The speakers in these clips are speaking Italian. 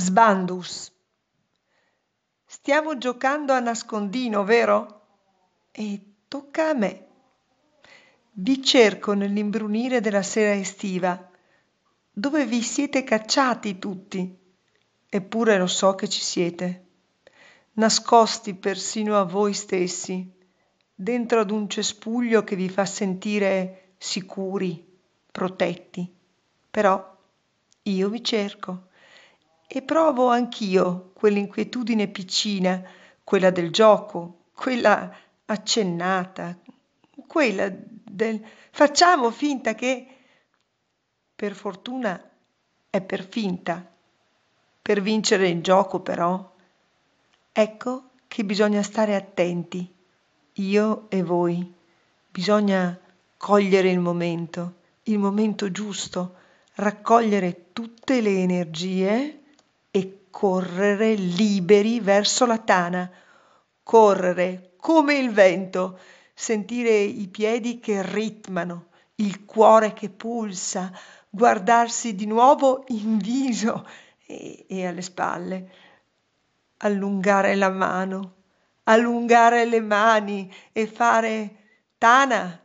Sbandus. Stiamo giocando a nascondino, vero? E tocca a me. Vi cerco nell'imbrunire della sera estiva, dove vi siete cacciati tutti. Eppure lo so che ci siete, nascosti persino a voi stessi, dentro ad un cespuglio che vi fa sentire sicuri, protetti. Però io vi cerco e provo anch'io quell'inquietudine piccina, quella del gioco, quella accennata, quella del facciamo finta che per fortuna è per finta. Per vincere il gioco però ecco che bisogna stare attenti, io e voi. Bisogna cogliere il momento, il momento giusto, raccogliere tutte le energie e correre liberi verso la tana, correre come il vento, sentire i piedi che ritmano, il cuore che pulsa, guardarsi di nuovo in viso e, e alle spalle, allungare la mano, allungare le mani e fare tana,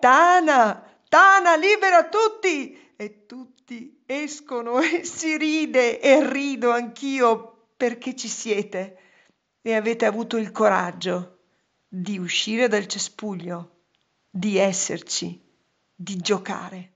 tana, tana, libera tutti e tutti escono e si ride e rido anch'io perché ci siete e avete avuto il coraggio di uscire dal cespuglio, di esserci, di giocare.